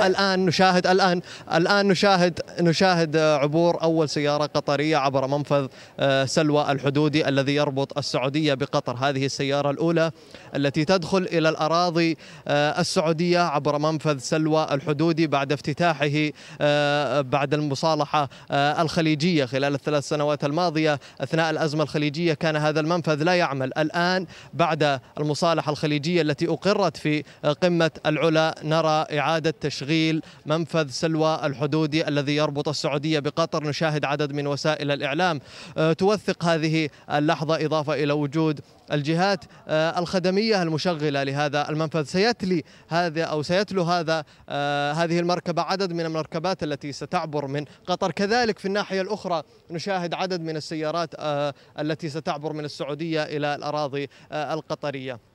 الان نشاهد الان الان نشاهد نشاهد عبور اول سياره قطريه عبر منفذ آه، سلوى الحدودي الذي يربط السعوديه بقطر، هذه السياره الاولى التي تدخل الى الاراضي آه، السعوديه عبر منفذ سلوى الحدودي بعد افتتاحه آه، بعد المصالحه الخليجيه خلال الثلاث سنوات الماضيه اثناء الازمه الخليجيه كان هذا المنفذ لا يعمل، الان بعد المصالحه الخليجيه التي اقرت في قمه العلا نرى اعاده تشغيل تشغيل منفذ سلوى الحدودي الذي يربط السعودية بقطر نشاهد عدد من وسائل الإعلام آه، توثق هذه اللحظة إضافة إلى وجود الجهات آه، الخدمية المشغلة لهذا المنفذ سيتلي هذا أو سيتلو هذا آه، هذه المركبة عدد من المركبات التي ستعبر من قطر كذلك في الناحية الأخرى نشاهد عدد من السيارات التي ستعبر من السعودية إلى الأراضي القطرية